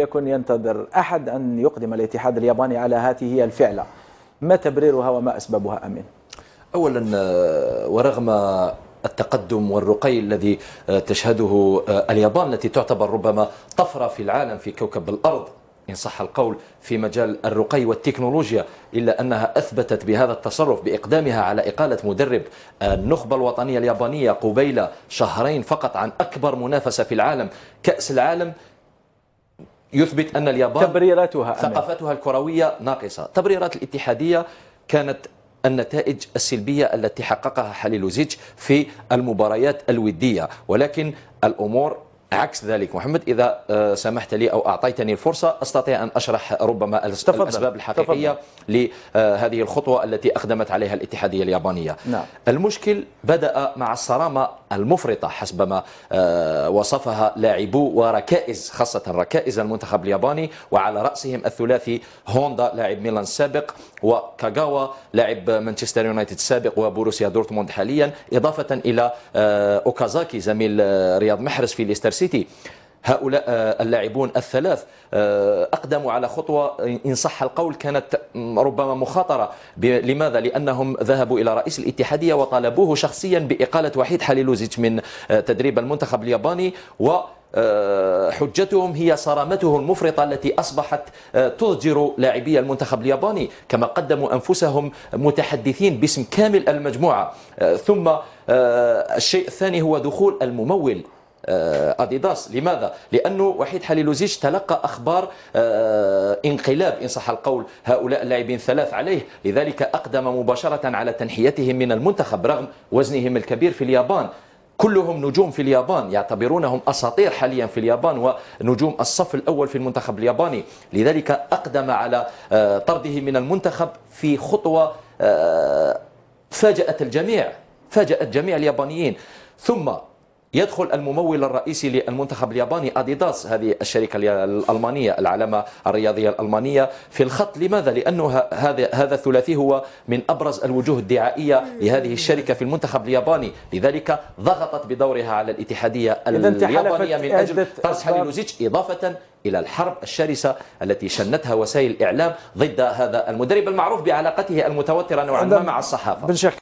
يكن ينتظر أحد أن يقدم الاتحاد الياباني على هذه الفعلة ما تبريرها وما أسبابها أمين؟ أولا آه، ورغم التقدم والرقي الذي آه، تشهده آه، اليابان التي تعتبر ربما طفرة في العالم في كوكب الأرض إن صح القول في مجال الرقي والتكنولوجيا إلا أنها أثبتت بهذا التصرف بإقدامها على إقالة مدرب النخبة الوطنية اليابانية قبيل شهرين فقط عن أكبر منافسة في العالم كأس العالم يثبت أن اليابان تبريراتها ثقافتها الكروية ناقصة تبريرات الاتحادية كانت النتائج السلبية التي حققها حليلوزيتش في المباريات الودية ولكن الأمور عكس ذلك محمد إذا آه، سمحت لي أو أعطيتني الفرصة أستطيع أن أشرح ربما تفضل. الأسباب الحقيقية تفضل. لهذه آه، الخطوة التي أخدمت عليها الاتحادية اليابانية نعم. المشكل بدأ مع الصرامة المفرطة حسب ما آه، وصفها لاعبو وركائز خاصة ركائز المنتخب الياباني وعلى رأسهم الثلاثي هوندا لاعب ميلان السابق وكاغاوا لاعب مانشستر يونايتد السابق وبوروسيا دورتموند حاليا إضافة إلى أوكازاكي زميل رياض محرز في ليستر سيتي هؤلاء آه، اللاعبون الثلاث آه، أقدموا على خطوة إن صح القول كانت ربما مخاطرة لماذا؟ لأنهم ذهبوا إلى رئيس الاتحادية وطالبوه شخصيا بإقالة وحيد حليلوزيتش من آه، تدريب المنتخب الياباني و حجتهم هي صرامته المفرطة التي أصبحت تضجر لاعبي المنتخب الياباني كما قدموا أنفسهم متحدثين باسم كامل المجموعة ثم الشيء الثاني هو دخول الممول اديداس آه، لماذا لانه وحيد حليلوزيتش تلقى اخبار آه، انقلاب ان صح القول هؤلاء اللاعبين الثلاث عليه لذلك اقدم مباشره على تنحيتهم من المنتخب رغم وزنهم الكبير في اليابان كلهم نجوم في اليابان يعتبرونهم اساطير حاليا في اليابان ونجوم الصف الاول في المنتخب الياباني لذلك اقدم على آه، طرده من المنتخب في خطوه فاجات الجميع فاجات جميع اليابانيين ثم يدخل الممول الرئيسي للمنتخب الياباني اديداس هذه الشركه الالمانيه العلامه الرياضيه الالمانيه في الخط لماذا لانه هذا هذا الثلاثي هو من ابرز الوجوه الدعائيه لهذه الشركه في المنتخب الياباني لذلك ضغطت بدورها على الاتحاديه اليابانيه من اجل طرح هاليلوزيتش اضافه إلى الحرب الشرسة التي شنتها وسائل الإعلام ضد هذا المدرب المعروف بعلاقته المتوترة نوعا ما مع الصحافة